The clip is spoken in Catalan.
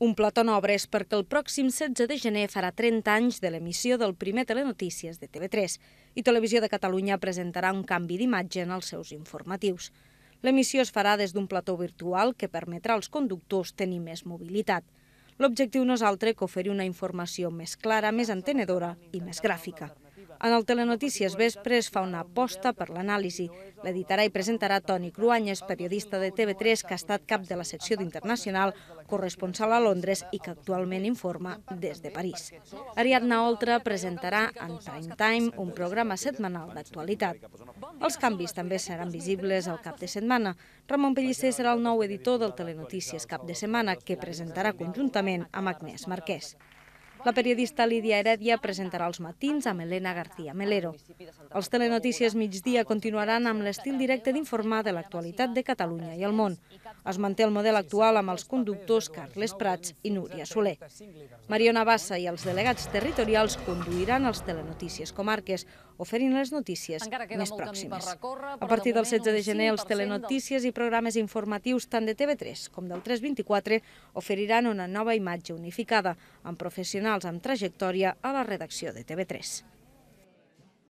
Un plató en és perquè el pròxim 16 de gener farà 30 anys de l'emissió del primer Telenotícies de TV3 i Televisió de Catalunya presentarà un canvi d'imatge en els seus informatius. L'emissió es farà des d'un plató virtual que permetrà als conductors tenir més mobilitat. L'objectiu no és altre que oferir una informació més clara, més entenedora i més gràfica. En el Telenotícies Vespre es fa una aposta per l'anàlisi. L'editarà i presentarà Toni Cruanyes, periodista de TV3 que ha estat cap de la secció d'Internacional, corresponsal a Londres i que actualment informa des de París. Ariadna Oltra presentarà en Prime Time un programa setmanal d'actualitat. Els canvis també seran visibles al cap de setmana. Ramon Pellicer serà el nou editor del Telenotícies Cap de Setmana, que presentarà conjuntament amb Agnès Marquès. La periodista Lídia Heredia presentarà els matins amb Elena García Melero. Els telenotícies migdia continuaran amb l'estil directe d'informar de l'actualitat de Catalunya i el món. Es manté el model actual amb els conductors Carles Prats i Núria Soler. Mariona Bassa i els delegats territorials conduiran els telenotícies comarques, oferint les notícies més pròximes. Recórrer, a partir de del 16 de gener, els telenotícies del... i programes informatius tant de TV3 com del 324 oferiran una nova imatge unificada amb professionals amb trajectòria a la redacció de TV3.